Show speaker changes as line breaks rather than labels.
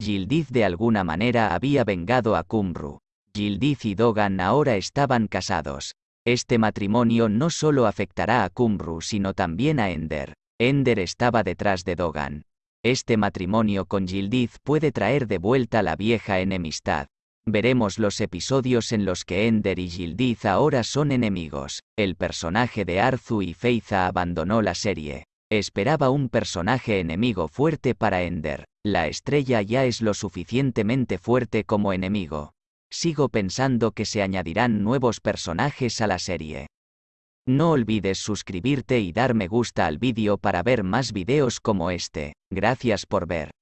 Yildiz de alguna manera había vengado a Kumru. Yildiz y Dogan ahora estaban casados. Este matrimonio no solo afectará a Kumru sino también a Ender. Ender estaba detrás de Dogan. Este matrimonio con Yildiz puede traer de vuelta la vieja enemistad. Veremos los episodios en los que Ender y Yildiz ahora son enemigos. El personaje de Arzu y Feiza abandonó la serie. Esperaba un personaje enemigo fuerte para Ender la estrella ya es lo suficientemente fuerte como enemigo. Sigo pensando que se añadirán nuevos personajes a la serie. No olvides suscribirte y dar me gusta al vídeo para ver más videos como este. Gracias por ver.